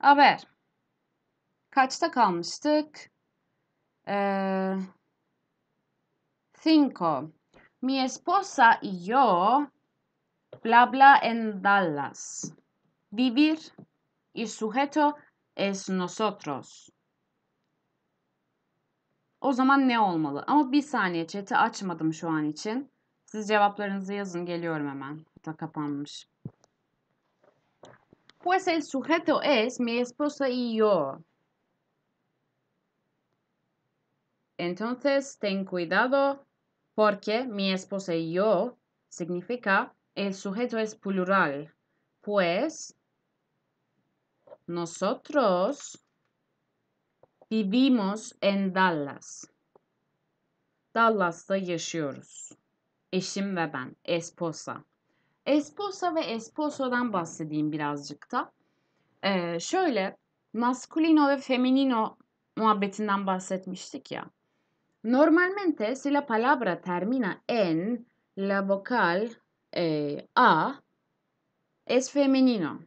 Haber. Kaçta kalmıştık? Ee, cinco. Mi esposa y yo bla bla en Dallas. Vivir y sujeto es nosotros. O zaman ne olmalı? Ama bir saniye chat'i açmadım şu an için. Siz cevaplarınızı yazın. Geliyorum hemen. Da kapanmış. pues el sujeto es mi esposa y yo. Entonces, ten cuidado porque mi esposa y yo significa el sujeto es plural, pues nosotros vivimos en Dallas. Dallas yaşıyoruz. Eşim ve esposa. Esposa ve esposo'dan bahsedeyim birazcık da. Ee, şöyle masculino ve feminino muhabbetinden bahsetmiştik ya. Normalmente si la palabra termina en la vocal eh, a es femenino.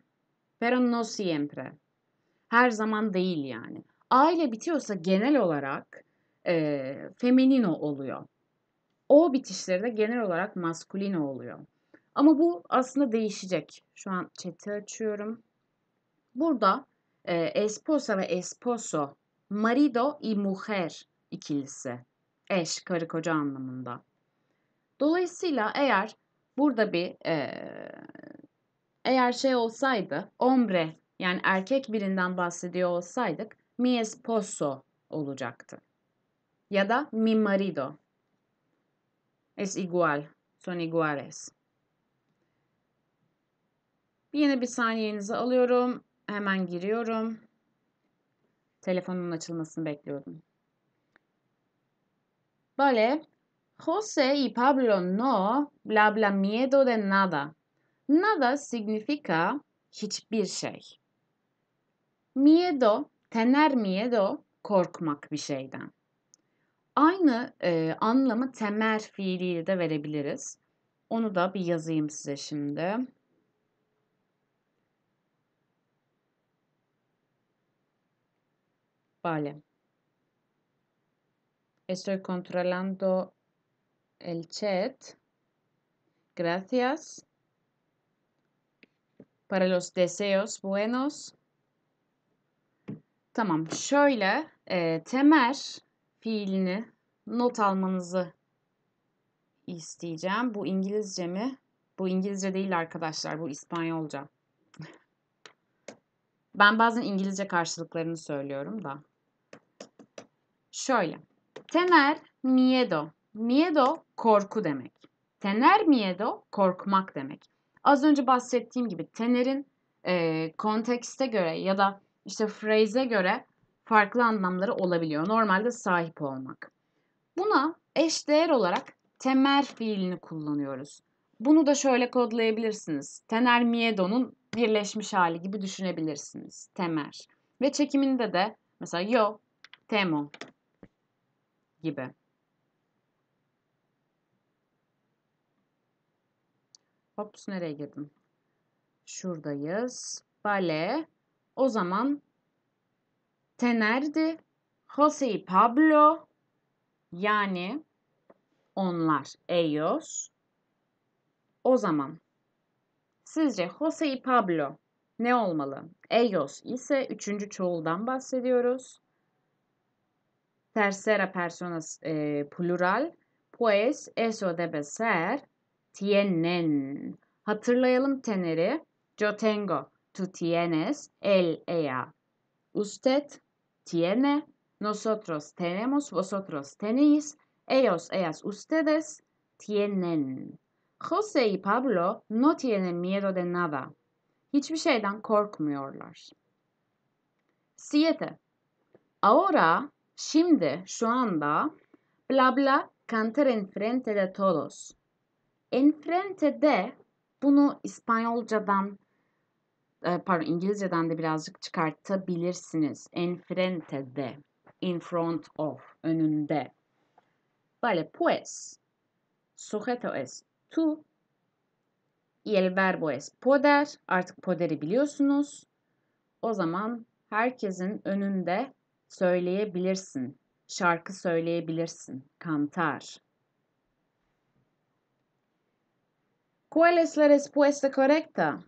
Pero no siempre. Her zaman değil yani. A ile bitiyorsa genel olarak e, eh, femenino oluyor. O bitişleri de genel olarak maskulino oluyor. Ama bu aslında değişecek. Şu an chat'i açıyorum. Burada e, esposa ve esposo, marido y mujer ikilisi. Eş, karı koca anlamında. Dolayısıyla eğer burada bir e, eğer şey olsaydı, hombre yani erkek birinden bahsediyor olsaydık mi esposo olacaktı. Ya da mi marido. Es igual, son iguales. Yine bir saniyenizi alıyorum. Hemen giriyorum. Telefonun açılmasını bekliyordum. Vale. José y Pablo no bla bla miedo de nada. Nada significa hiçbir şey. Miedo, tener miedo korkmak bir şeyden. Aynı e, anlamı temer fiiliyle de verebiliriz. Onu da bir yazayım size şimdi. Vale. Estoy controlando el chat. Gracias. Para los deseos buenos. Tamam. Şöyle e, temel fiilini not almanızı isteyeceğim. Bu İngilizce mi? Bu İngilizce değil arkadaşlar. Bu İspanyolca. Ben bazen İngilizce karşılıklarını söylüyorum da. Şöyle. Tener miedo. Miedo korku demek. Tener miedo korkmak demek. Az önce bahsettiğim gibi tenerin e, kontekste göre ya da işte phrase'e göre farklı anlamları olabiliyor. Normalde sahip olmak. Buna eşdeğer olarak temer fiilini kullanıyoruz. Bunu da şöyle kodlayabilirsiniz. Tener miedo'nun birleşmiş hali gibi düşünebilirsiniz. Temer. Ve çekiminde de mesela yo temo gibi. Hops nereye girdim? Şuradayız. Bale. O zaman tenerdi. Jose y Pablo yani onlar ellos. O zaman sizce Jose y Pablo ne olmalı? Ellos ise üçüncü çoğuldan bahsediyoruz tercera persona e, plural. Pues eso debe ser tienen. Hatırlayalım teneri. Yo tengo. Tú tienes. Él, ella. Usted tiene. Nosotros tenemos. Vosotros tenéis. Ellos, ellas, ustedes tienen. José y Pablo no tienen miedo de nada. Hiçbir şeyden korkmuyorlar. Siete, Ahora Şimdi şu anda bla bla cantar frente de todos. En frente de bunu İspanyolcadan e, pardon İngilizceden de birazcık çıkartabilirsiniz. En frente de, in front of, önünde. Vale, pues, sujeto es tú y el verbo es poder. Artık poderi biliyorsunuz. O zaman herkesin önünde Söyleyebilirsin. Şarkı söyleyebilirsin. Cantar. ¿Cuál es la respuesta correcta?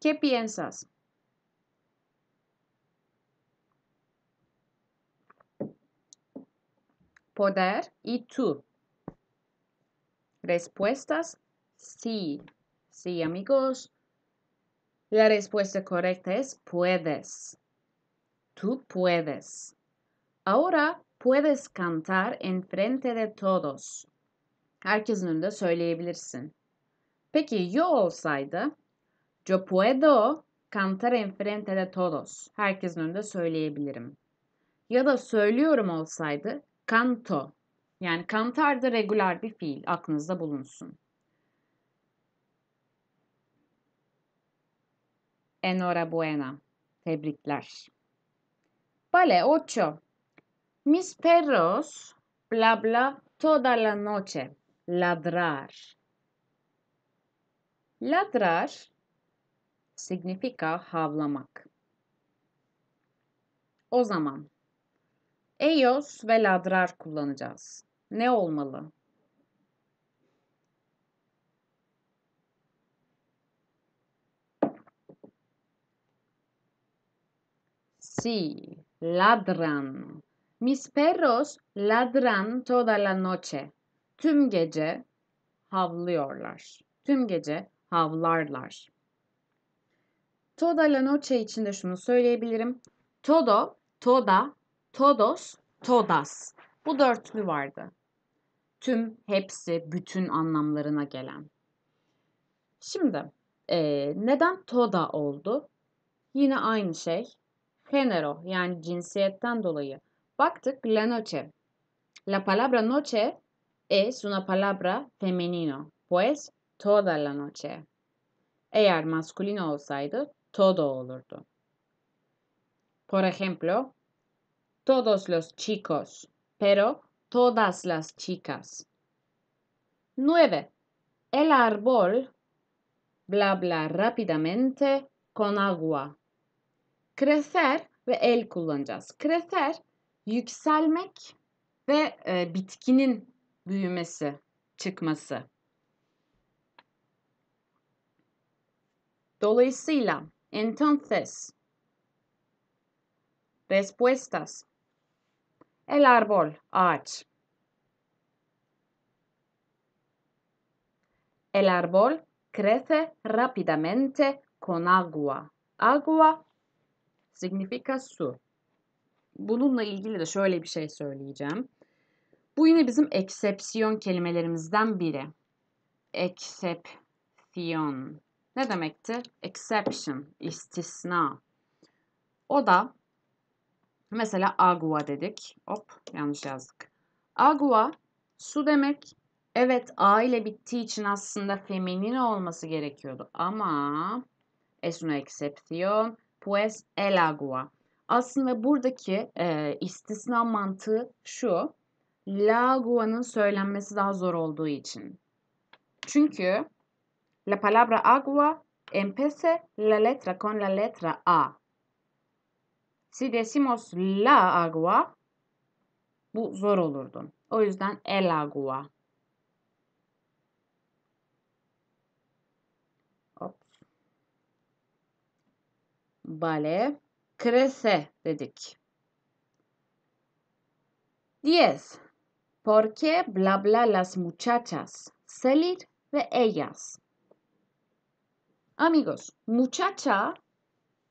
¿Qué piensas? Poder y tú. Respuestas sí. Sí, amigos. La respuesta correcta es puedes. Tú puedes. Ahora puedes cantar en frente de todos. Herkesin önünde söyleyebilirsin. Peki yo olsaydı? Yo puedo cantar en frente de todos. Herkesin önünde söyleyebilirim. Ya da söylüyorum olsaydı canto. Yani cantar da regular bir fiil aklınızda bulunsun. Enhorabuena. Tebrikler. Vale, ocho. Mis perros bla bla toda la noche. Ladrar. Ladrar significa havlamak. O zaman ellos ve ladrar kullanacağız. Ne olmalı? Sí, ladran. Mis perros ladran toda la noche. Tüm gece havlıyorlar. Tüm gece havlarlar. Toda la noche içinde şunu söyleyebilirim. Todo, toda, todos, todas. Bu dörtlü vardı. Tüm, hepsi, bütün anlamlarına gelen. Şimdi e, neden toda oldu? Yine aynı şey. género yani cinsiyetten dolayı. la noche. La palabra noche es una palabra femenina, Pues toda la noche. Eğer masculino olsaydı todo olurdu. Por ejemplo, todos los chicos, pero todas las chicas. 9. El árbol bla bla rápidamente con agua. Kreser ve el kullanacağız. Kreser yükselmek ve e, bitkinin büyümesi, çıkması. Dolayısıyla entonces respuestas el árbol ağaç El árbol crece rápidamente con agua. Agua significa su. Bununla ilgili de şöyle bir şey söyleyeceğim. Bu yine bizim eksepsiyon kelimelerimizden biri. Eksepsiyon. Ne demekti? Exception, istisna. O da mesela agua dedik. Hop yanlış yazdık. Agua su demek. Evet a ile bittiği için aslında feminin olması gerekiyordu ama es una excepción pues el agua. Aslında buradaki e, istisna mantığı şu. La agua'nın söylenmesi daha zor olduğu için. Çünkü la palabra agua empece la letra con la letra a. Si decimos la agua bu zor olurdu. O yüzden el agua Bale. Crece dedik. Diez. ¿Por qué bla bla las muchachas? Salir de ellas. Amigos, muchacha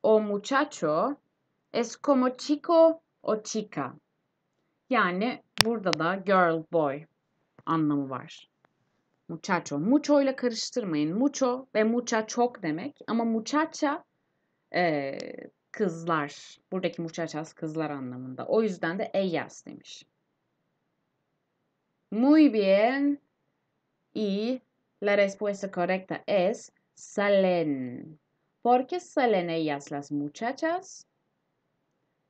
o muchacho es como chico o chica. Yani burada da girl boy anlamı var. Muchacho. Mucho ile karıştırmayın. Mucho ve mucha çok demek ama muchacha e, kızlar. Buradaki muchachas kızlar anlamında. O yüzden de ellas demiş. Muy bien. Y la respuesta correcta es salen. ¿Por qué salen ellas las muchachas?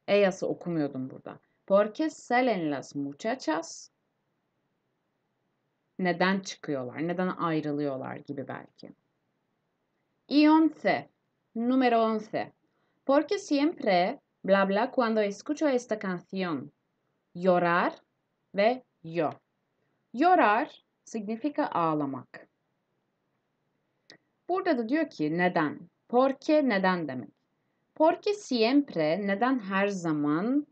Ellas'ı okumuyordum burada. ¿Por qué salen las muchachas? Neden çıkıyorlar? Neden ayrılıyorlar gibi belki. Y once. Número 11. Porque siempre, bla, bla, cuando escucho esta canción. Llorar ve yo. Llorar, significa ağlamak. Burada da diyor ki neden? por qué neden demek. Porque siempre neden her zaman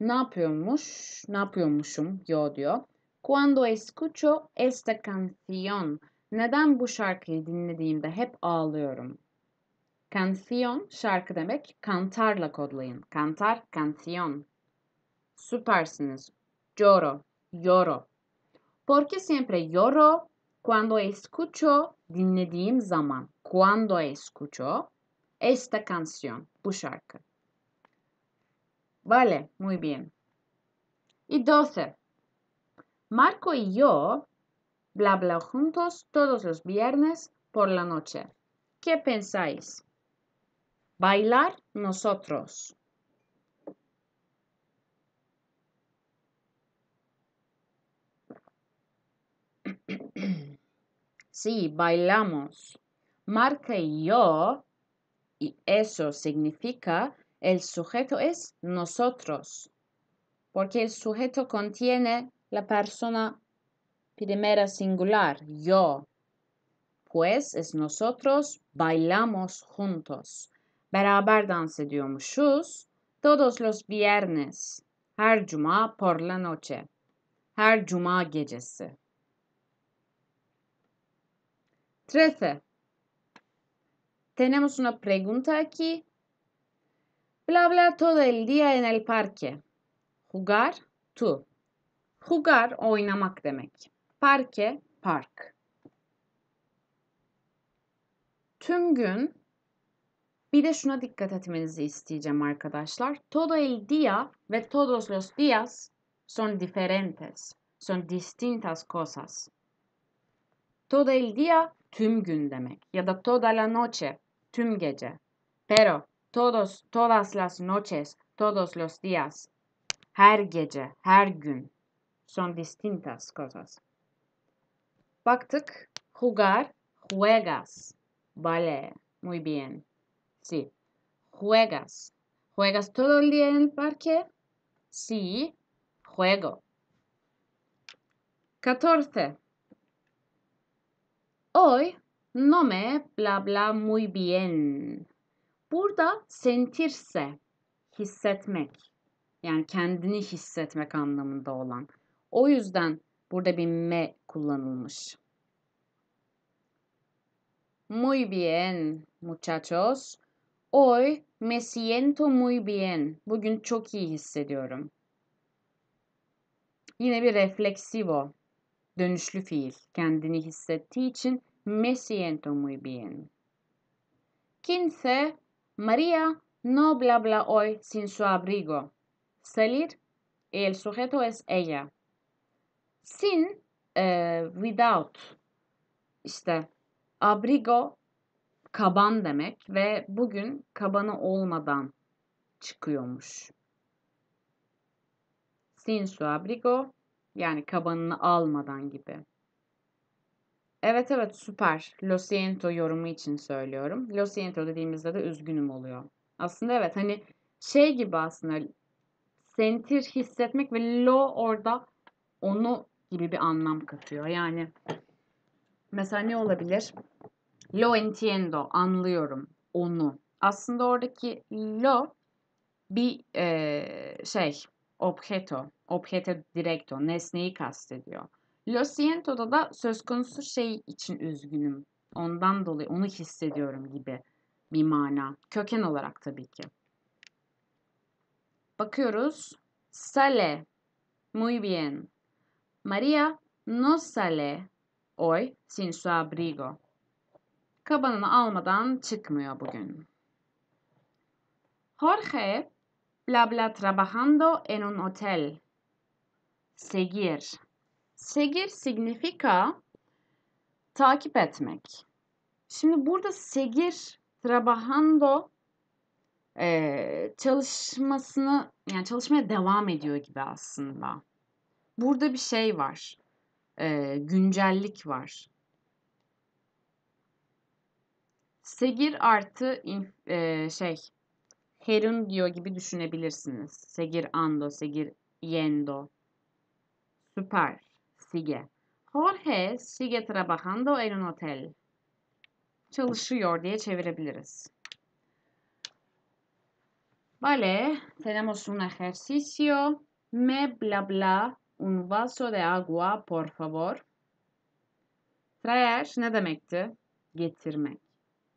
ne yapıyormuş? Ne yapıyormuşum? Yo diyor. Cuando escucho esta canción. Neden bu şarkıyı dinlediğimde hep ağlıyorum? Canción, şarkı demek. la kodlayın. Cantar, canción. Süpersiniz. Lloro, lloro. Porque siempre lloro cuando escucho dinlediğim zaman. Cuando escucho esta canción, bu Vale, muy bien. Y doce. Marco y yo bla bla juntos todos los viernes por la noche. ¿Qué pensáis? Bailar nosotros. Sí, bailamos. Marca yo, y eso significa el sujeto es nosotros, porque el sujeto contiene la persona primera singular, yo. Pues es nosotros bailamos juntos. Beraber dans ediyormuşuz. Todos los viernes. Her cuma por la noche. Her cuma gecesi. Trece. Tenemos una pregunta aquí. Bla bla todo el día en el parque. Jugar, tu. Jugar oynamak demek. Parque. park. Tüm gün bir de şuna dikkat etmenizi isteyeceğim arkadaşlar. Todo el día ve todos los días son diferentes, son distintas cosas. Todo el día tüm gün demek ya da toda la noche tüm gece. Pero todos, todas las noches, todos los días her gece, her gün son distintas cosas. Baktık. Jugar, juegas. Vale, muy bien. Sí. Juegas. ¿Juegas todo el día en el parque? Sí, juego. 14. Hoy no me bla bla muy bien. Burada sentirse, hissetmek. Yani kendini hissetmek anlamında olan. O yüzden burada bir me kullanılmış. Muy bien, muchachos. Hoy me siento muy bien. Bugün çok iyi hissediyorum. Yine bir refleksivo. Dönüşlü fiil. Kendini hissettiği için me siento muy bien. 15. María no bla bla hoy sin su abrigo. Salir el sujeto es ella. Sin, e, without. İşte abrigo kaban demek ve bugün kabanı olmadan çıkıyormuş. Sin su abrigo yani kabanını almadan gibi. Evet evet süper. Lo siento yorumu için söylüyorum. Lo siento dediğimizde de üzgünüm oluyor. Aslında evet hani şey gibi aslında sentir hissetmek ve lo orada onu gibi bir anlam katıyor. Yani mesela ne olabilir? Lo entiendo, anlıyorum onu. Aslında oradaki lo bir e, şey, objeto, objeto directo, nesneyi kastediyor. Lo siento'da da söz konusu şey için üzgünüm. Ondan dolayı onu hissediyorum gibi bir mana. Köken olarak tabii ki. Bakıyoruz. Sale. Muy bien. María no sale hoy sin su abrigo kabanını almadan çıkmıyor bugün. Jorge bla bla trabajando en un hotel. Seguir. Seguir significa takip etmek. Şimdi burada segir trabajando e, çalışmasını yani çalışmaya devam ediyor gibi aslında. Burada bir şey var. E, güncellik var. Segir artı e, şey Herun diyor gibi düşünebilirsiniz. Segir ando, segir yendo. Süper. Sige. Jorge sigue trabajando en un hotel. Çalışıyor diye çevirebiliriz. Vale, tenemos un ejercicio. Me bla bla un vaso de agua, por favor. Traer ne demekti? Getirmek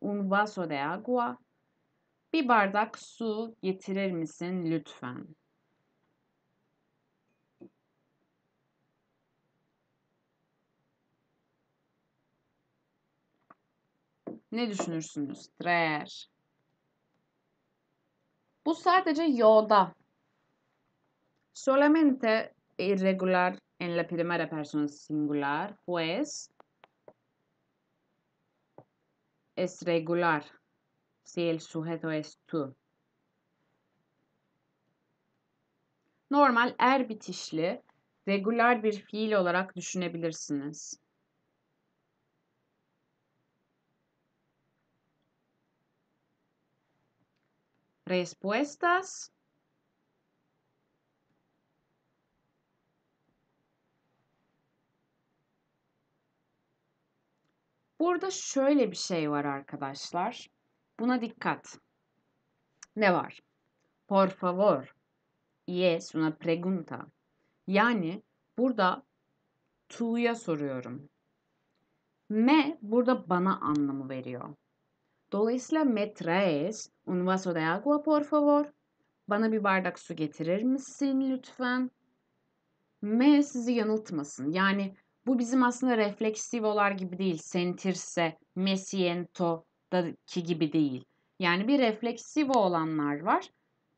un vaso de agua? Bir bardak su getirir misin lütfen? Ne düşünürsünüz? Traer. Bu sadece yo'da. Solamente irregular en la primera persona singular, pues es regular si el sujeto es tú. Normal er bitişli, regular bir fiil olarak düşünebilirsiniz. Respuestas Burada şöyle bir şey var arkadaşlar. Buna dikkat. Ne var? Por favor. Yes, una pregunta. Yani burada to'ya soruyorum. Me burada bana anlamı veriyor. Dolayısıyla me traes un vaso de agua por favor. Bana bir bardak su getirir misin lütfen? Me sizi yanıltmasın. Yani bu bizim aslında refleksivolar gibi değil. Sentirse, mesiento'daki gibi değil. Yani bir refleksivo olanlar var.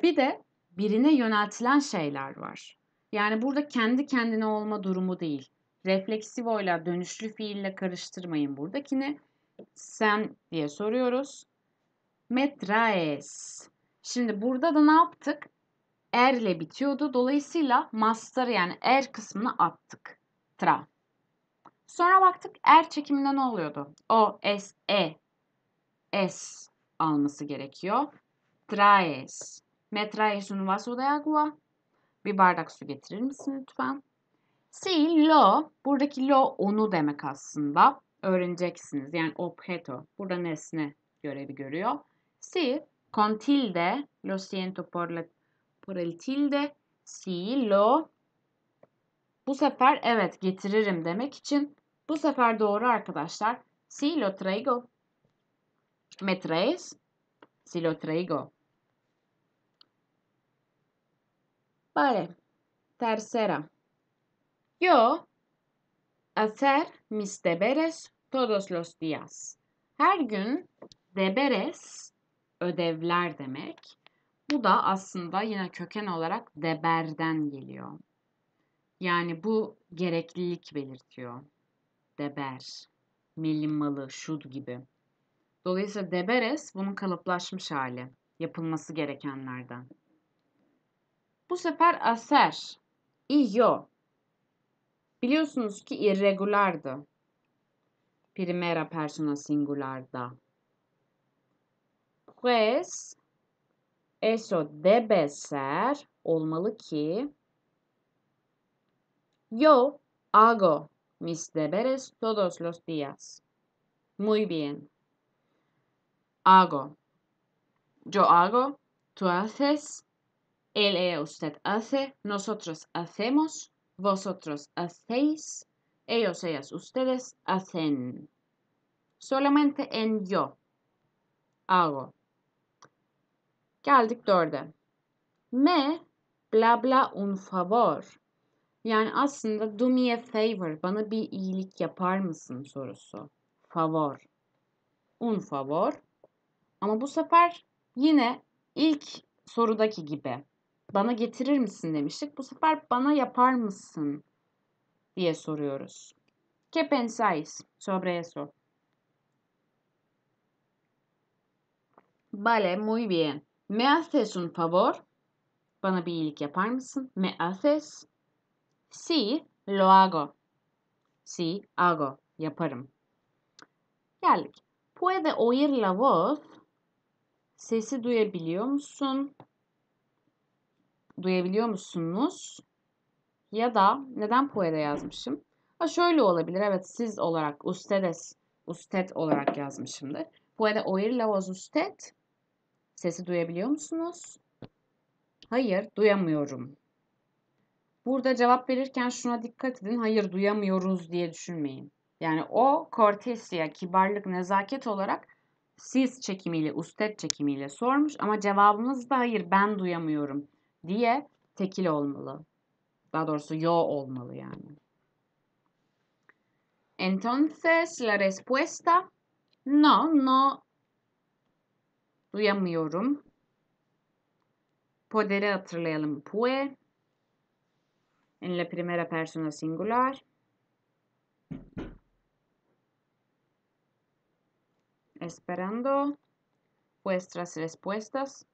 Bir de birine yöneltilen şeyler var. Yani burada kendi kendine olma durumu değil. Refleksivoyla dönüşlü fiille karıştırmayın buradakini. Sen diye soruyoruz. Metraes. Şimdi burada da ne yaptık? Er ile bitiyordu. Dolayısıyla master yani er kısmını attık. Tra. Sonra baktık er çekiminde ne oluyordu? O, S, E, S alması gerekiyor. Traes. Me traes un vaso de agua. Bir bardak su getirir misin lütfen? Si, lo. Buradaki lo onu demek aslında. Öğreneceksiniz. Yani objeto. Burada nesne görevi görüyor. Si, con tilde. Lo siento por, la, por el tilde. Si, lo. Bu sefer evet getiririm demek için bu sefer doğru arkadaşlar. Si lo traigo. Me traes? Si lo traigo. Vale. Tercera. Yo hacer mis deberes todos los días. Her gün deberes ödevler demek. Bu da aslında yine köken olarak deberden geliyor. Yani bu gereklilik belirtiyor deber, melimalı, şud gibi. Dolayısıyla deberes bunun kalıplaşmış hali, yapılması gerekenlerden. Bu sefer aser, iyo. Biliyorsunuz ki irregulardı. Primera persona singularda. Pues, eso debe ser olmalı ki yo hago mis deberes todos los días. Muy bien. Hago. Yo hago, tú haces, él usted hace, nosotros hacemos, vosotros hacéis, ellos, ellas, ustedes hacen. Solamente en yo. Hago. al dictador Me bla bla un favor. Yani aslında do me a favor, bana bir iyilik yapar mısın sorusu. Favor, un favor. Ama bu sefer yine ilk sorudaki gibi bana getirir misin demiştik. Bu sefer bana yapar mısın diye soruyoruz. ¿Qué pensáis sobre eso? Vale, muy bien. ¿Me haces un favor? Bana bir iyilik yapar mısın? ¿Me haces? Sí, lo hago. Sí, hago. Yaparım. Geldik. Puede oír la voz. Sesi duyabiliyor musun? Duyabiliyor musunuz? Ya da neden puede yazmışım? Ha şöyle olabilir. Evet siz olarak ustedes, usted olarak yazmışımdır. Puede oír la voz usted. Sesi duyabiliyor musunuz? Hayır, duyamıyorum Burada cevap verirken şuna dikkat edin. Hayır duyamıyoruz diye düşünmeyin. Yani o kortesya, kibarlık, nezaket olarak siz çekimiyle, usted çekimiyle sormuş ama cevabınız da hayır ben duyamıyorum diye tekil olmalı. Daha doğrusu yo olmalı yani. Entonces la respuesta no, no duyamıyorum. Podere hatırlayalım. Pue en la primera persona singular. Esperando vuestras respuestas.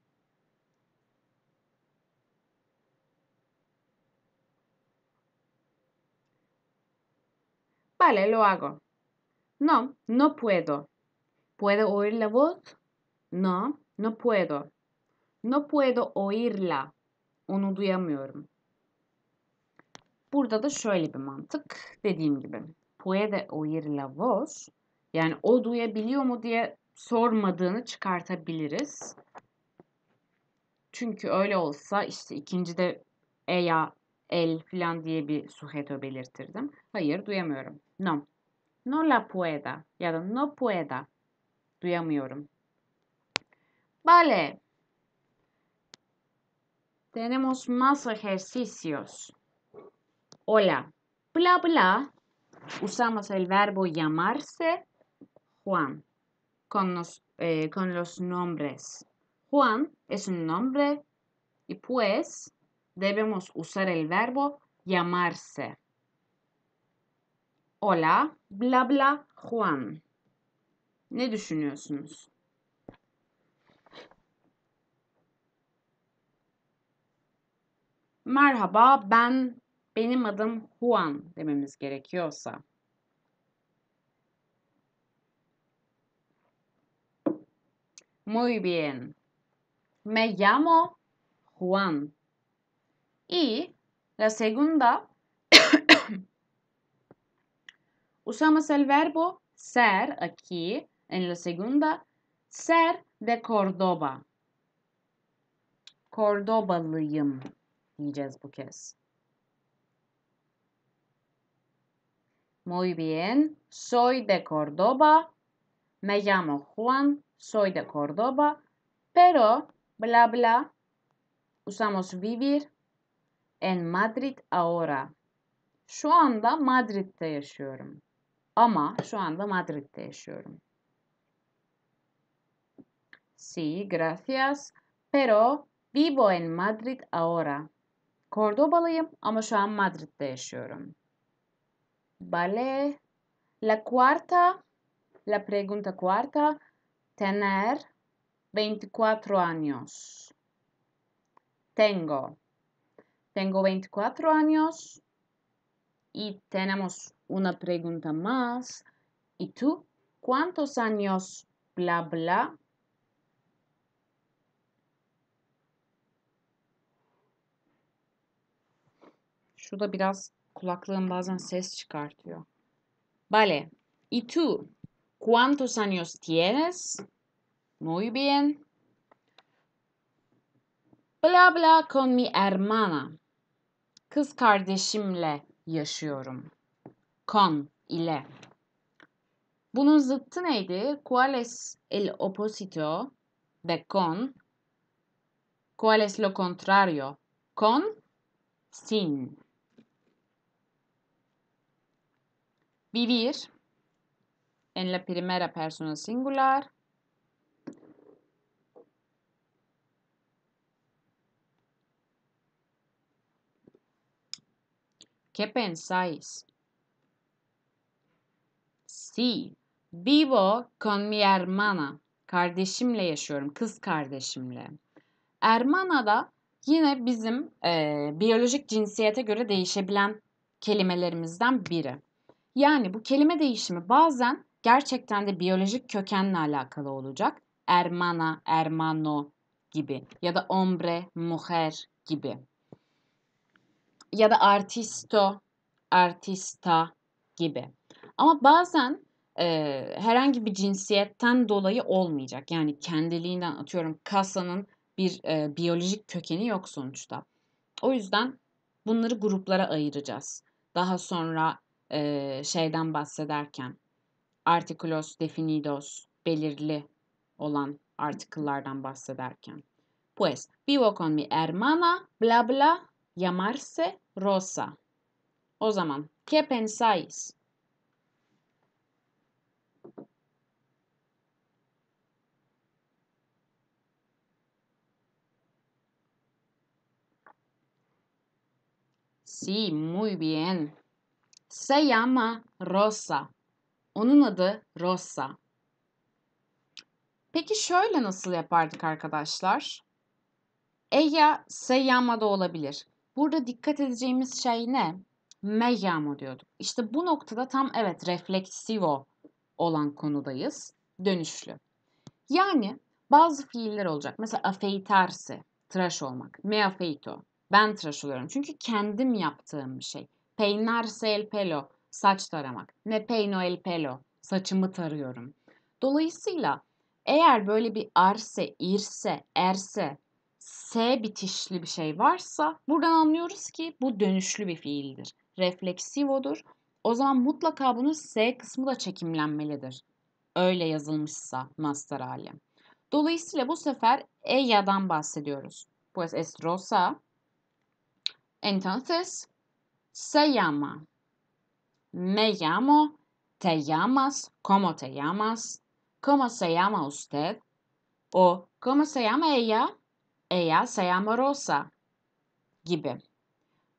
Vale, lo hago. No, no puedo. ¿Puedo oír la voz? No, no puedo. No puedo oírla. Un duyamıyorum. Burada da şöyle bir mantık. Dediğim gibi puede oír la voz yani o duyabiliyor mu diye sormadığını çıkartabiliriz. Çünkü öyle olsa işte ikinci de ya el filan diye bir sujeto belirtirdim. Hayır duyamıyorum. No. No la pueda ya da no pueda. Duyamıyorum. Vale. Tenemos más ejercicios. Hola, bla bla, usamos el verbo llamarse Juan con los, eh, con los nombres. Juan es un nombre y pues debemos usar el verbo llamarse. Hola, bla bla Juan. Ne düşünüyorsunuz? Merhaba, ben benim adım Juan dememiz gerekiyorsa Muy bien. Me llamo Juan. Y la segunda Usamos el verbo ser aquí en la segunda ser de Córdoba. Cordoba'lıyım diyeceğiz bu kez. Muy bien. Soy de Córdoba. Me llamo Juan. Soy de Córdoba. Pero, bla, bla. Usamos vivir en Madrid ahora. Şu anda Madrid'de yaşıyorum. Ama şu anda Madrid'de yaşıyorum. Sí, gracias. Pero vivo en Madrid ahora. Kordobalıyım ama şu an Madrid'de yaşıyorum. ¿vale? La cuarta, la pregunta cuarta, tener 24 años. Tengo. Tengo 24 años y tenemos una pregunta más. ¿Y tú? ¿Cuántos años? Bla, bla. da biraz Kulaklığım bazen ses çıkartıyor. Vale. ¿Y tú? ¿Cuántos años tienes? Muy bien. Bla bla con mi hermana. Kız kardeşimle yaşıyorum. Con ile. Bunun zıttı neydi? ¿Cuál es el oposito de con? ¿Cuál es lo contrario? Con, sin. vivir en la primera persona singular. ¿Qué pensáis? Sí, vivo con mi hermana. Kardeşimle yaşıyorum, kız kardeşimle. Hermana da yine bizim e, biyolojik cinsiyete göre değişebilen kelimelerimizden biri. Yani bu kelime değişimi bazen gerçekten de biyolojik kökenle alakalı olacak. Ermana, ermano gibi ya da hombre, mujer gibi. Ya da artisto, artista gibi. Ama bazen e, herhangi bir cinsiyetten dolayı olmayacak. Yani kendiliğinden atıyorum kasanın bir e, biyolojik kökeni yok sonuçta. O yüzden bunları gruplara ayıracağız. Daha sonra e, şeyden bahsederken artikulos definidos belirli olan article'lardan bahsederken. Pues, vivo con mi hermana, bla bla, llamarse Rosa. O zaman, ¿qué pensáis? Sí, muy bien. Se llama Rosa. Onun adı Rosa. Peki şöyle nasıl yapardık arkadaşlar? Ella se llama da olabilir. Burada dikkat edeceğimiz şey ne? Me llamo diyorduk. İşte bu noktada tam evet refleksivo olan konudayız. Dönüşlü. Yani bazı fiiller olacak. Mesela afeitarse, tıraş olmak. Me afeito. Ben tıraş oluyorum. Çünkü kendim yaptığım bir şey. Peinarse el pelo, saç taramak. Me peino el pelo, saçımı tarıyorum. Dolayısıyla eğer böyle bir arse, irse, erse, s bitişli bir şey varsa buradan anlıyoruz ki bu dönüşlü bir fiildir. Refleksivodur. O zaman mutlaka bunun s kısmı da çekimlenmelidir. Öyle yazılmışsa master hali. Dolayısıyla bu sefer e eya'dan bahsediyoruz. Pues es rosa. Entonces se llama, me llamo, te llamas, cómo te llamas, cómo se llama usted o cómo se llama ella, ella se llama Rosa gibi.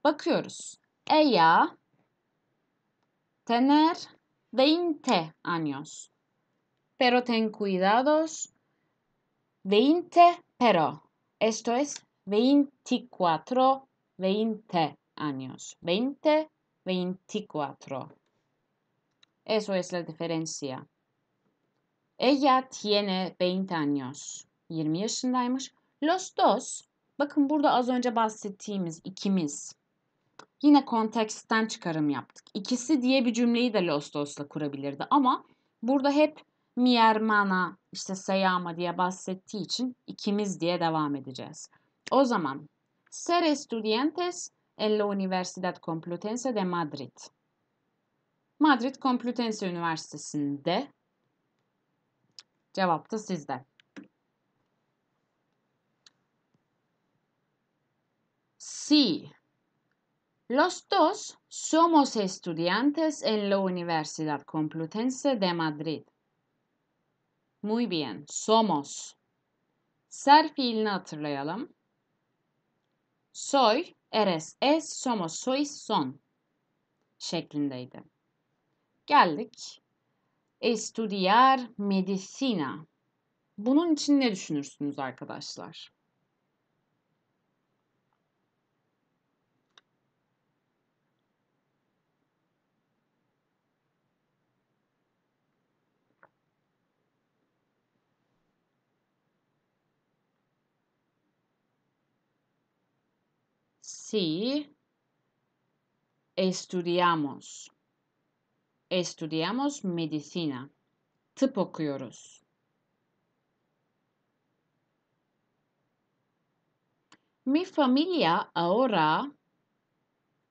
Bakıyoruz. Ella tener 20 años. Pero ten cuidados. 20 pero. Esto es 24 20. años. 20, 24. Eso es la diferencia. Ella tiene 20 años. 20 yaşındaymış. Los dos. Bakın burada az önce bahsettiğimiz ikimiz. Yine konteksten çıkarım yaptık. İkisi diye bir cümleyi de los dos'la kurabilirdi ama burada hep mi hermana işte seyama diye bahsettiği için ikimiz diye devam edeceğiz. O zaman ser estudiantes en la Universidad Complutense de Madrid. Madrid Complutense Üniversitesi'nde cevap es sizden. Sí. Los dos somos estudiantes en la Universidad Complutense de Madrid. Muy bien, somos. Ser fiilini hatırlayalım. Soy eres es somos sois son şeklindeydi. Geldik. Estudiar medicina. Bunun için ne düşünürsünüz arkadaşlar? Sí. Estudiamos. Estudiamos medicina. Tıp okuyoruz. Mi familia ahora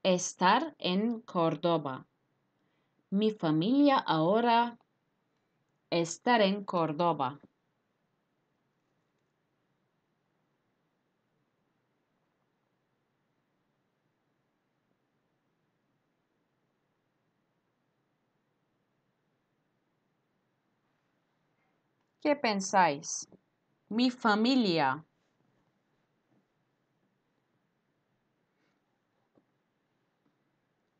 estar en Córdoba. Mi familia ahora está en Córdoba. Que pensáis? Mi família.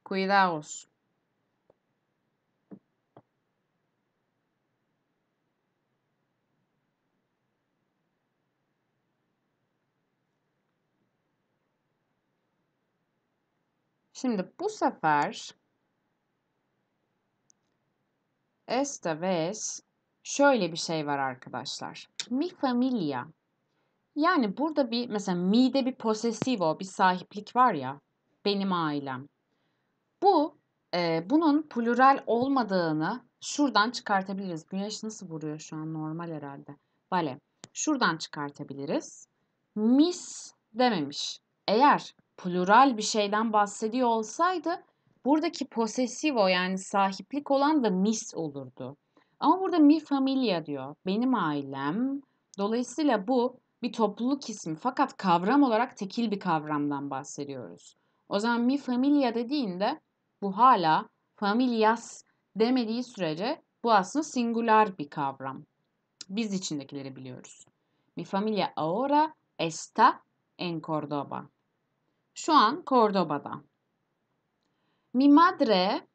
Cuidaos. Şimdi bu sefer esta vez şöyle bir şey var arkadaşlar. Mi familia. Yani burada bir mesela mi'de bir possessivo, bir sahiplik var ya. Benim ailem. Bu e, bunun plural olmadığını şuradan çıkartabiliriz. Güneş nasıl vuruyor şu an normal herhalde. Vale. Şuradan çıkartabiliriz. Mis dememiş. Eğer plural bir şeyden bahsediyor olsaydı buradaki possessivo yani sahiplik olan da mis olurdu. Ama burada mi familia diyor. Benim ailem. Dolayısıyla bu bir topluluk ismi fakat kavram olarak tekil bir kavramdan bahsediyoruz. O zaman mi familia dediğinde bu hala familias demediği sürece bu aslında singular bir kavram. Biz içindekileri biliyoruz. Mi familia ahora está en Córdoba Şu an Córdoba'da Mi madre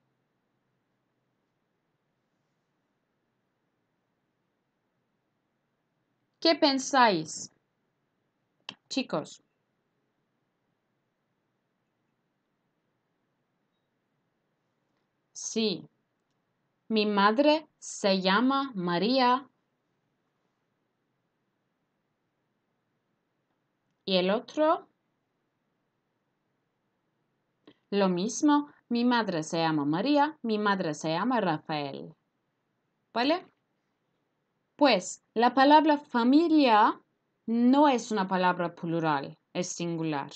¿Qué pensáis? Chicos. Sí. Mi madre se llama María. ¿Y el otro? Lo mismo, mi madre se llama María, mi madre se llama Rafael. ¿Vale? Pues la palabra familia no es una palabra plural, es singular.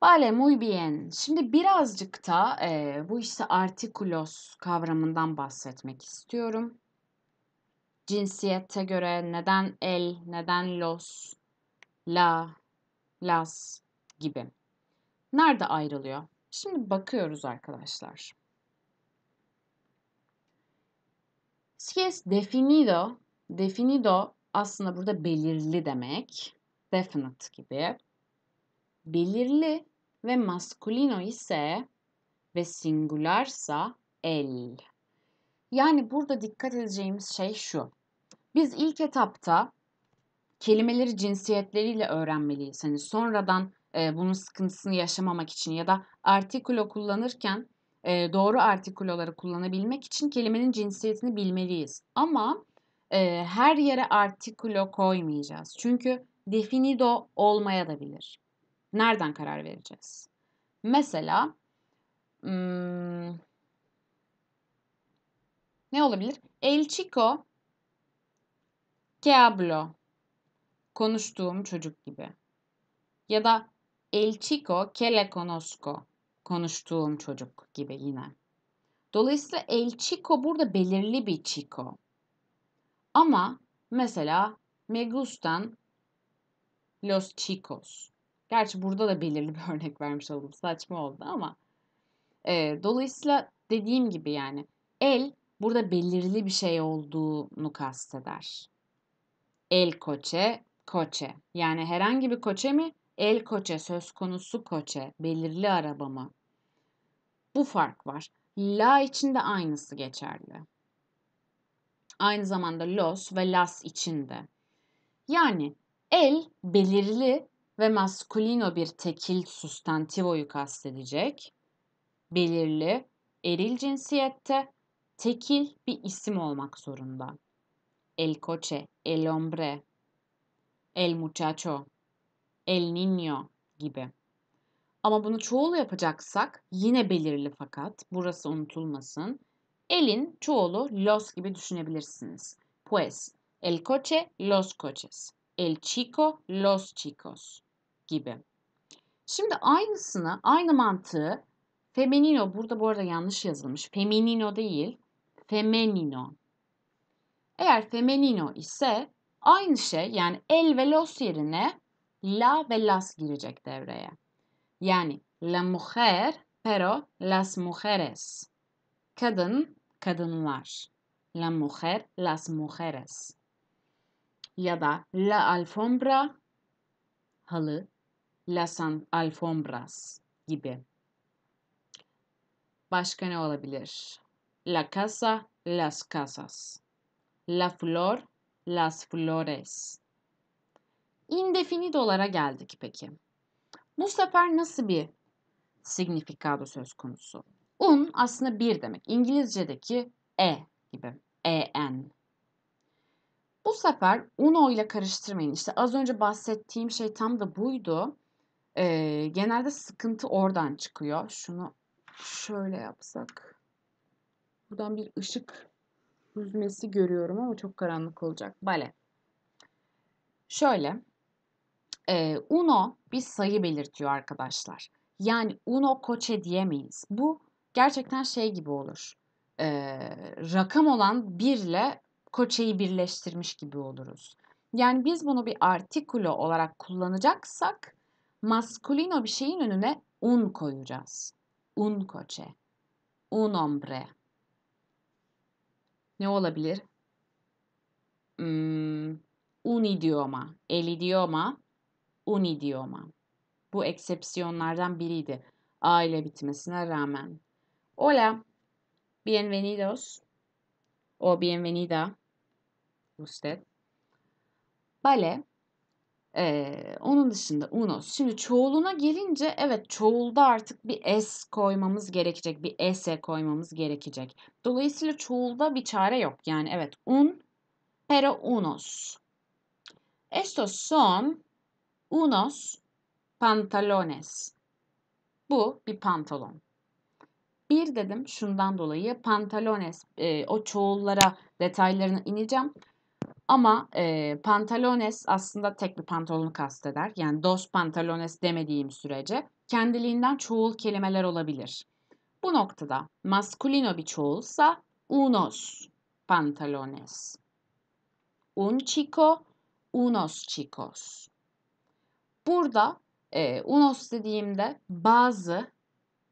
Vale, muy bien. Şimdi birazcık da e, bu işte artikulos kavramından bahsetmek istiyorum. Cinsiyete göre neden el, neden los, la, las gibi. Nerede ayrılıyor? Şimdi bakıyoruz arkadaşlar. Si es definido, definido aslında burada belirli demek. Definite gibi. Belirli ve maskulino ise ve singularsa el. Yani burada dikkat edeceğimiz şey şu. Biz ilk etapta kelimeleri cinsiyetleriyle öğrenmeliyiz. Hani sonradan e, bunun sıkıntısını yaşamamak için ya da artikulo kullanırken e, doğru artiküloları kullanabilmek için kelimenin cinsiyetini bilmeliyiz. Ama e, her yere artikulo koymayacağız. Çünkü definido olmaya da bilir. Nereden karar vereceğiz? Mesela hmm, ne olabilir? El chico que hablo konuştuğum çocuk gibi. Ya da el chico que le conozco konuştuğum çocuk gibi yine. Dolayısıyla el chico burada belirli bir chico. Ama mesela me gustan los chicos. Gerçi burada da belirli bir örnek vermiş oldum. Saçma oldu ama. E, dolayısıyla dediğim gibi yani el burada belirli bir şey olduğunu kasteder. El koçe, koçe. Yani herhangi bir koçe mi El koçe söz konusu koçe belirli araba Bu fark var. La için de aynısı geçerli. Aynı zamanda los ve las için de. Yani el belirli ve maskulino bir tekil sustantivoyu kastedecek. Belirli, eril cinsiyette tekil bir isim olmak zorunda. El coche, el hombre, el muchacho, El Niño gibi. Ama bunu çoğul yapacaksak yine belirli fakat burası unutulmasın. Elin çoğulu los gibi düşünebilirsiniz. Pues, el coche, los coches. El chico, los chicos gibi. Şimdi aynısını, aynı mantığı femenino, burada bu arada yanlış yazılmış. Femenino değil, femenino. Eğer femenino ise aynı şey yani el ve los yerine la ve las girecek devreye. Yani la mujer pero las mujeres. Kadın, kadınlar. La mujer, las mujeres. Ya da la alfombra, halı, las alfombras gibi. Başka ne olabilir? La casa, las casas. La flor, las flores. Indefinidolara geldik peki. Bu sefer nasıl bir signifikado söz konusu? Un aslında bir demek. İngilizce'deki e gibi. En. Bu sefer uno ile karıştırmayın. İşte az önce bahsettiğim şey tam da buydu. Ee, genelde sıkıntı oradan çıkıyor. Şunu şöyle yapsak. Buradan bir ışık hüzmesi görüyorum ama çok karanlık olacak. Bale. Şöyle. E, uno bir sayı belirtiyor arkadaşlar. Yani uno koçe diyemeyiz. Bu gerçekten şey gibi olur. E, rakam olan birle koçeyi birleştirmiş gibi oluruz. Yani biz bunu bir artikulo olarak kullanacaksak maskulino bir şeyin önüne un koyacağız. Un koçe. Un hombre. Ne olabilir? Hmm, un idioma. El idioma un idioma. Bu eksepsiyonlardan biriydi aile bitmesine rağmen. Hola, bienvenidos o bienvenida usted. Bale, ee, onun dışında unos. Şimdi çoğuluna gelince evet çoğulda artık bir s koymamız gerekecek. Bir s koymamız gerekecek. Dolayısıyla çoğulda bir çare yok. Yani evet un pero unos. Estos son unos pantalones. Bu bir pantolon. Bir dedim şundan dolayı pantalones e, o çoğullara detaylarına ineceğim. Ama e, pantalones aslında tek bir pantolonu kasteder. Yani dos pantalones demediğim sürece kendiliğinden çoğul kelimeler olabilir. Bu noktada maskulino bir çoğulsa unos pantalones. Un chico, unos chicos. Burada e, unos dediğimde bazı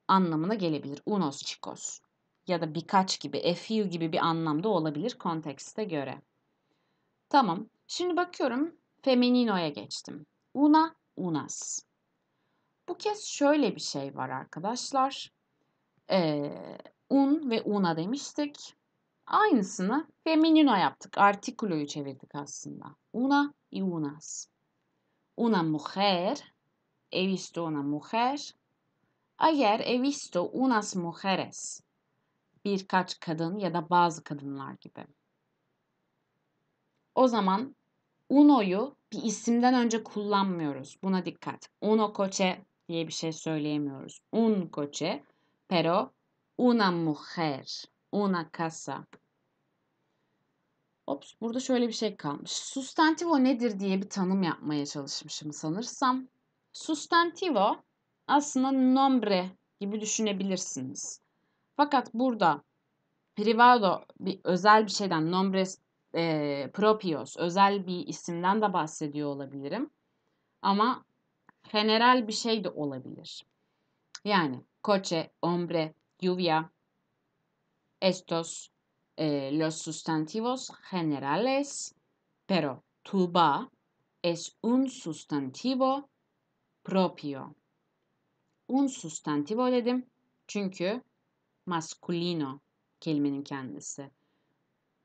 anlamına gelebilir. Unos chicos ya da birkaç gibi, a few gibi bir anlamda olabilir kontekste göre. Tamam. Şimdi bakıyorum femenino'ya geçtim. Una, unas. Bu kez şöyle bir şey var arkadaşlar. Ee, un ve una demiştik. Aynısını feminino yaptık. Artikuloyu çevirdik aslında. Una y unas una mujer, he visto una mujer. Ayer he visto unas mujeres. Birkaç kadın ya da bazı kadınlar gibi. O zaman uno'yu bir isimden önce kullanmıyoruz. Buna dikkat. Uno coche diye bir şey söyleyemiyoruz. Un coche, pero una mujer, una casa Ops burada şöyle bir şey kalmış. Sustantivo nedir diye bir tanım yapmaya çalışmışım sanırsam. Sustantivo aslında nombre gibi düşünebilirsiniz. Fakat burada privado bir özel bir şeyden nombres e, propios özel bir isimden de bahsediyor olabilirim. Ama general bir şey de olabilir. Yani coche, hombre, lluvia, estos eh, los sustantivos generales, pero tuba es un sustantivo propio. Un sustantivo dedim çünkü masculino kelimenin kendisi.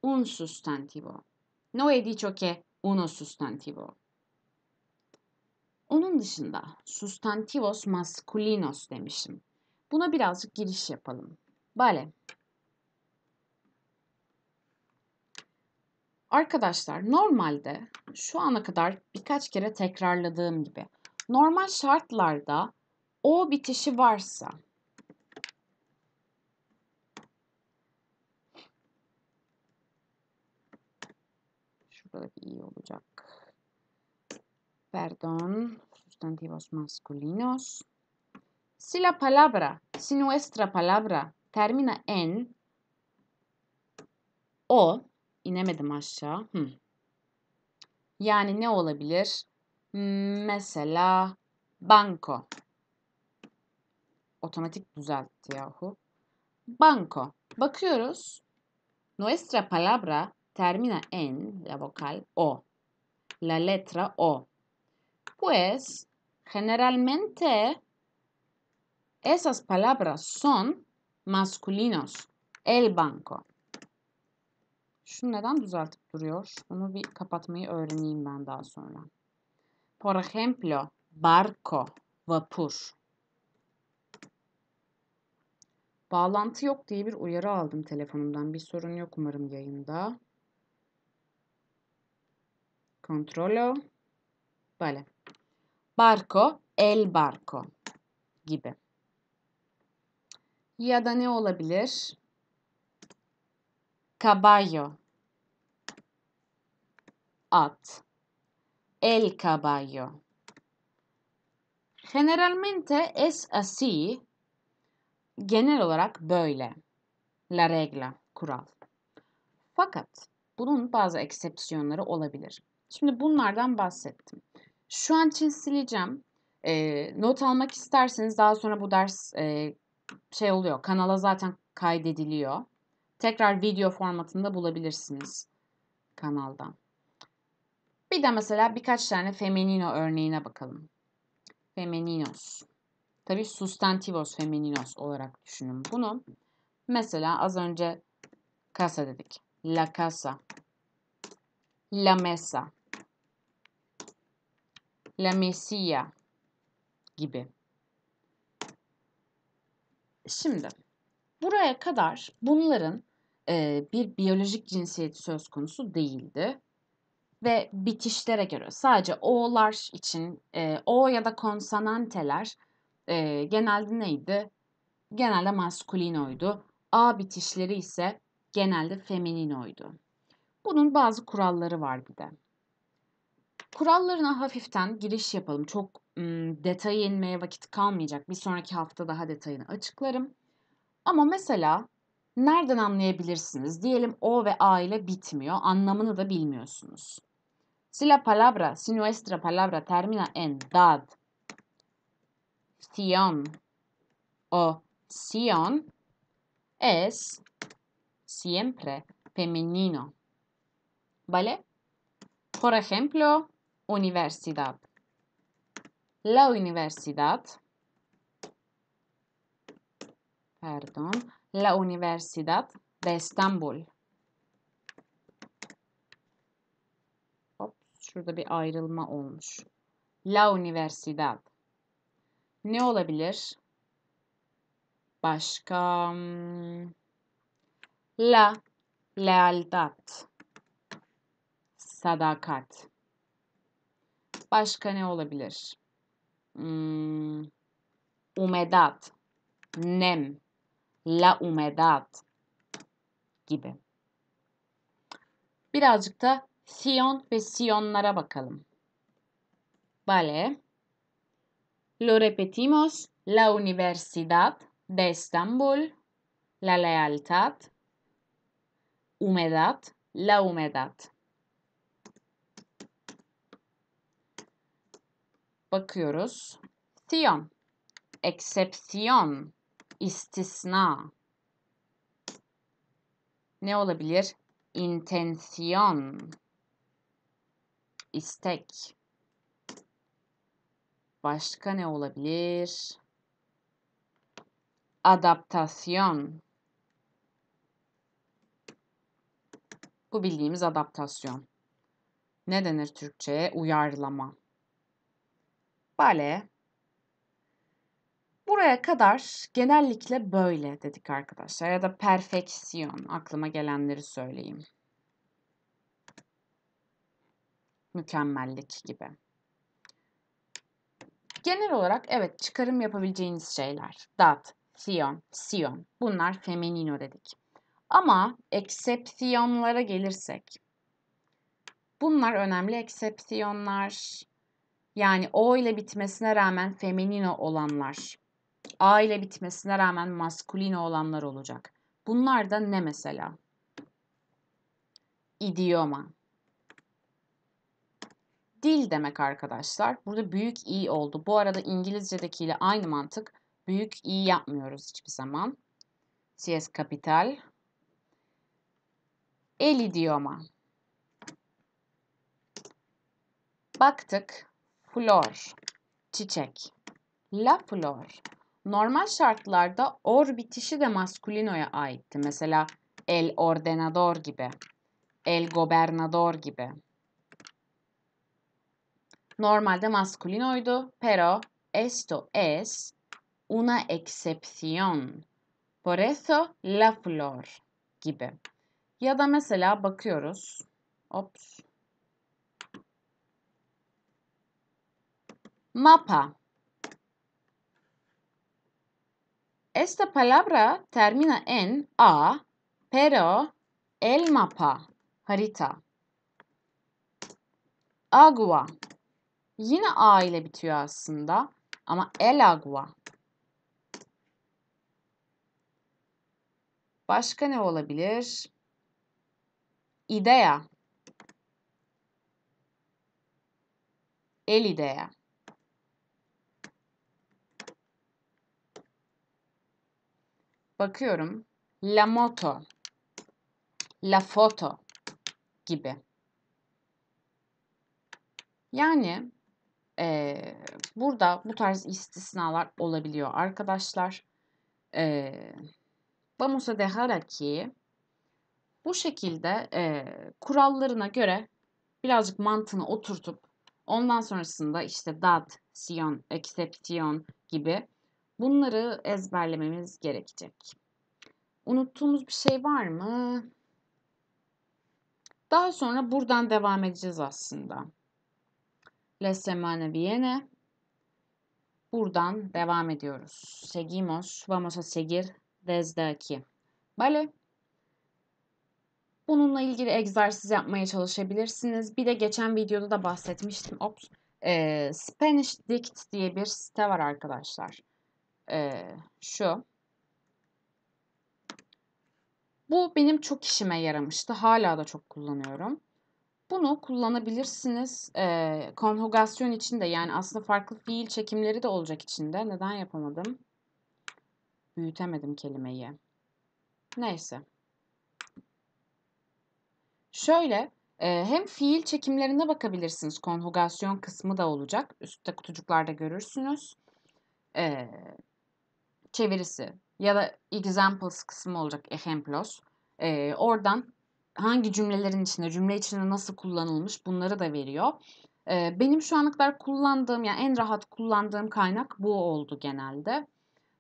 Un sustantivo. No he dicho que uno sustantivo. Onun dışında sustantivos masculinos demişim. Buna birazcık giriş yapalım. Vale. Arkadaşlar normalde şu ana kadar birkaç kere tekrarladığım gibi normal şartlarda o bitişi varsa şurada da iyi olacak. Pardon. sustantivos masculinos. Si la palabra, si nuestra palabra termina en o inemedim aşağı. Hmm. Yani ne olabilir? Hmm, mesela banco. Otomatik düzeltti yahu. Banco. Bakıyoruz. Nuestra palabra termina en la vocal O. La letra O. Pues, generalmente, esas palabras son masculinos. El banco. Şu neden düzeltip duruyor? Onu bir kapatmayı öğreneyim ben daha sonra. Por ejemplo, barco, vapur. Bağlantı yok diye bir uyarı aldım telefonumdan. Bir sorun yok umarım yayında. Controlo. Vale. Barco, el barco gibi. Ya da ne olabilir? caballo at el caballo Generalmente es así genel olarak böyle la regla kural. Fakat bunun bazı eksepsiyonları olabilir. Şimdi bunlardan bahsettim. Şu an için sileceğim. E, not almak isterseniz daha sonra bu ders e, şey oluyor. Kanala zaten kaydediliyor tekrar video formatında bulabilirsiniz kanaldan. Bir de mesela birkaç tane femenino örneğine bakalım. Femeninos. Tabi sustantivos femeninos olarak düşünün bunu. Mesela az önce casa dedik. La casa. La mesa. La mesilla gibi. Şimdi buraya kadar bunların e, bir biyolojik cinsiyet söz konusu değildi. Ve bitişlere göre sadece o'lar için e, o ya da konsonanteler e, genelde neydi? Genelde maskülinoydu. A bitişleri ise genelde femininoydu. Bunun bazı kuralları var bir de. Kurallarına hafiften giriş yapalım. Çok ım, detaya inmeye vakit kalmayacak. Bir sonraki hafta daha detayını açıklarım. Ama mesela Nereden anlayabilirsiniz? Diyelim o ve a ile bitmiyor. Anlamını da bilmiyorsunuz. Si la palabra, si nuestra palabra termina en dad, ción o sion es siempre femenino. ¿Vale? Por ejemplo, universidad. La universidad. Perdón la Universidad de Estambul. Hop, şurada bir ayrılma olmuş. La Universidad. Ne olabilir? Başka hmm, la lealtad. Sadakat. Başka ne olabilir? Hmm, umedat. Nem la humedad gibi. Birazcık da Sion ve Sionlara bakalım. Vale. Lo repetimos. La Universidad de Estambul. La lealtad. Humedad. La humedad. Bakıyoruz. Sion. Excepción istisna ne olabilir? İntensiyon istek başka ne olabilir? Adaptasyon Bu bildiğimiz adaptasyon. Ne denir Türkçe'ye? Uyarlama. Bale Buraya kadar genellikle böyle dedik arkadaşlar ya da perfeksiyon aklıma gelenleri söyleyeyim. Mükemmellik gibi. Genel olarak evet çıkarım yapabileceğiniz şeyler. Dat, sion sion Bunlar femenino dedik. Ama eksepsiyonlara gelirsek. Bunlar önemli eksepsiyonlar. Yani o ile bitmesine rağmen femenino olanlar. Aile bitmesine rağmen maskulin olanlar olacak. Bunlar da ne mesela? İdioma. Dil demek arkadaşlar. Burada büyük i oldu. Bu arada İngilizcedekiyle aynı mantık. Büyük i yapmıyoruz hiçbir zaman. CS kapital. El idioma. Baktık. Flor. Çiçek. La flor normal şartlarda or bitişi de maskulinoya aitti. Mesela el ordenador gibi, el gobernador gibi. Normalde maskulinoydu. pero esto es una excepción. Por eso la flor gibi. Ya da mesela bakıyoruz. Ops. Mapa. Esta palabra termina en A, pero el mapa, harita. Agua. Yine A ile bitiyor aslında ama el agua. Başka ne olabilir? Idea. El idea. Bakıyorum. La moto. La foto gibi. Yani e, burada bu tarz istisnalar olabiliyor arkadaşlar. E, vamos a dejar aquí. Bu şekilde e, kurallarına göre birazcık mantığını oturtup ondan sonrasında işte dat, sion, exception gibi Bunları ezberlememiz gerekecek. Unuttuğumuz bir şey var mı? Daha sonra buradan devam edeceğiz aslında. La semana viene. Buradan devam ediyoruz. Seguimos, vamos a seguir desde aquí. Vale? Bununla ilgili egzersiz yapmaya çalışabilirsiniz. Bir de geçen videoda da bahsetmiştim. Ops. E, Spanish Dict diye bir site var arkadaşlar e, şu. Bu benim çok işime yaramıştı. Hala da çok kullanıyorum. Bunu kullanabilirsiniz. E, konjugasyon için de yani aslında farklı fiil çekimleri de olacak içinde. Neden yapamadım? Büyütemedim kelimeyi. Neyse. Şöyle e, hem fiil çekimlerine bakabilirsiniz. Konjugasyon kısmı da olacak. Üstte kutucuklarda görürsünüz. E, çevirisi ya da examples kısmı olacak ejemplos. E, oradan hangi cümlelerin içinde, cümle içinde nasıl kullanılmış bunları da veriyor. E, benim şu ana kadar kullandığım, yani en rahat kullandığım kaynak bu oldu genelde.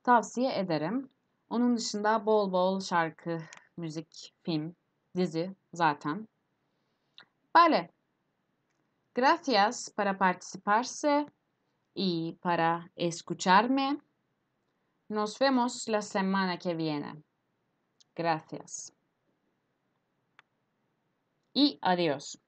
Tavsiye ederim. Onun dışında bol bol şarkı, müzik, film, dizi zaten. Vale. Gracias para participarse y para escucharme. Nos vemos la semana que viene. Gracias. Y adiós.